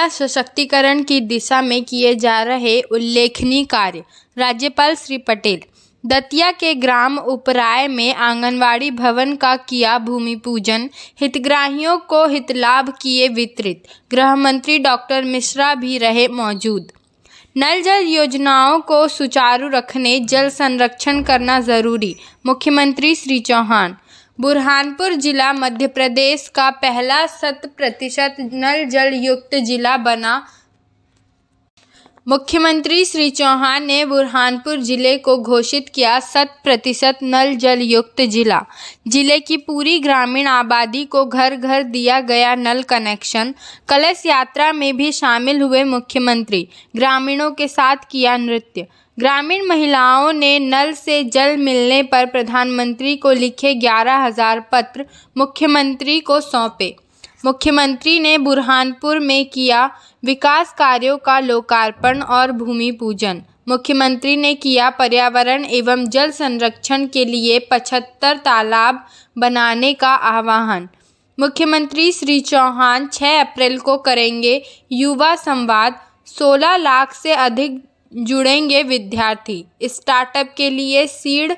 महिला सशक्तिकरण की दिशा में किए जा रहे उल्लेखनीय कार्य राज्यपाल श्री पटेल दतिया के ग्राम उपराय में आंगनवाड़ी भवन का किया भूमि पूजन हितग्राहियों को हितलाभ किए वितरित गृह मंत्री डॉक्टर मिश्रा भी रहे मौजूद नल जल योजनाओं को सुचारू रखने जल संरक्षण करना जरूरी मुख्यमंत्री श्री चौहान बुरहानपुर ज़िला मध्य प्रदेश का पहला शत प्रतिशत नल जल युक्त ज़िला बना मुख्यमंत्री श्री चौहान ने बुरहानपुर जिले को घोषित किया शत प्रतिशत नल जल युक्त जिला जिले की पूरी ग्रामीण आबादी को घर घर दिया गया नल कनेक्शन कलश यात्रा में भी शामिल हुए मुख्यमंत्री ग्रामीणों के साथ किया नृत्य ग्रामीण महिलाओं ने नल से जल मिलने पर प्रधानमंत्री को लिखे ग्यारह हजार पत्र मुख्यमंत्री को सौंपे मुख्यमंत्री ने बुरहानपुर में किया विकास कार्यों का लोकार्पण और भूमि पूजन मुख्यमंत्री ने किया पर्यावरण एवं जल संरक्षण के लिए पचहत्तर तालाब बनाने का आह्वान मुख्यमंत्री श्री चौहान 6 अप्रैल को करेंगे युवा संवाद 16 लाख से अधिक जुड़ेंगे विद्यार्थी स्टार्टअप के लिए सीड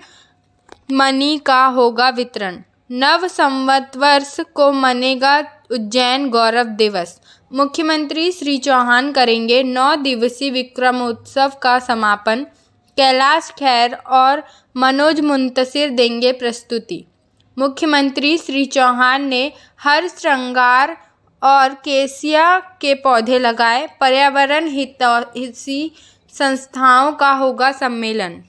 मनी का होगा वितरण नव संवत वर्ष को मनेगा उज्जैन गौरव दिवस मुख्यमंत्री श्री चौहान करेंगे नौ दिवसीय विक्रमोत्सव का समापन कैलाश खैर और मनोज मुंतसिर देंगे प्रस्तुति मुख्यमंत्री श्री चौहान ने हर श्रृंगार और केसिया के पौधे लगाए पर्यावरण हित संस्थाओं का होगा सम्मेलन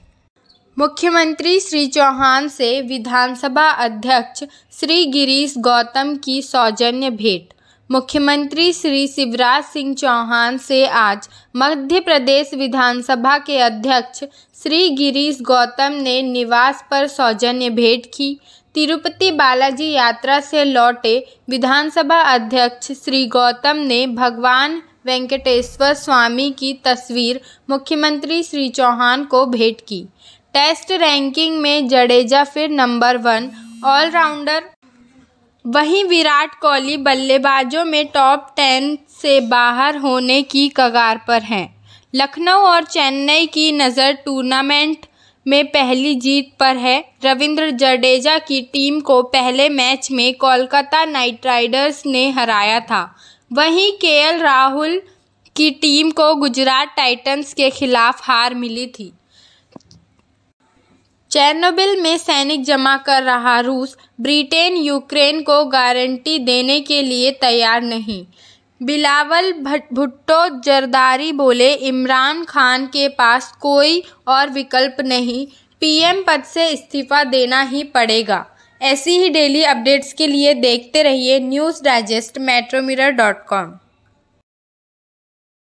मुख्यमंत्री श्री चौहान से विधानसभा अध्यक्ष श्री गिरीश गौतम की सौजन्य भेंट मुख्यमंत्री श्री शिवराज सिंह चौहान से आज मध्य प्रदेश विधानसभा के अध्यक्ष श्री गिरीश गौतम ने निवास पर सौजन्य भेंट की तिरुपति बालाजी यात्रा से लौटे विधानसभा अध्यक्ष श्री गौतम ने भगवान वेंकटेश्वर स्वामी की तस्वीर मुख्यमंत्री श्री चौहान को भेंट की टेस्ट रैंकिंग में जडेजा फिर नंबर वन ऑलराउंडर वहीं विराट कोहली बल्लेबाजों में टॉप टेन से बाहर होने की कगार पर हैं लखनऊ और चेन्नई की नज़र टूर्नामेंट में पहली जीत पर है रविंद्र जडेजा की टीम को पहले मैच में कोलकाता नाइट राइडर्स ने हराया था वहीं केएल राहुल की टीम को गुजरात टाइटंस के खिलाफ हार मिली थी चेरनोबिल में सैनिक जमा कर रहा रूस ब्रिटेन यूक्रेन को गारंटी देने के लिए तैयार नहीं बिलावल भुट्टो जरदारी बोले इमरान खान के पास कोई और विकल्प नहीं पीएम पद से इस्तीफा देना ही पड़ेगा ऐसी ही डेली अपडेट्स के लिए देखते रहिए news digest Metromirror dot com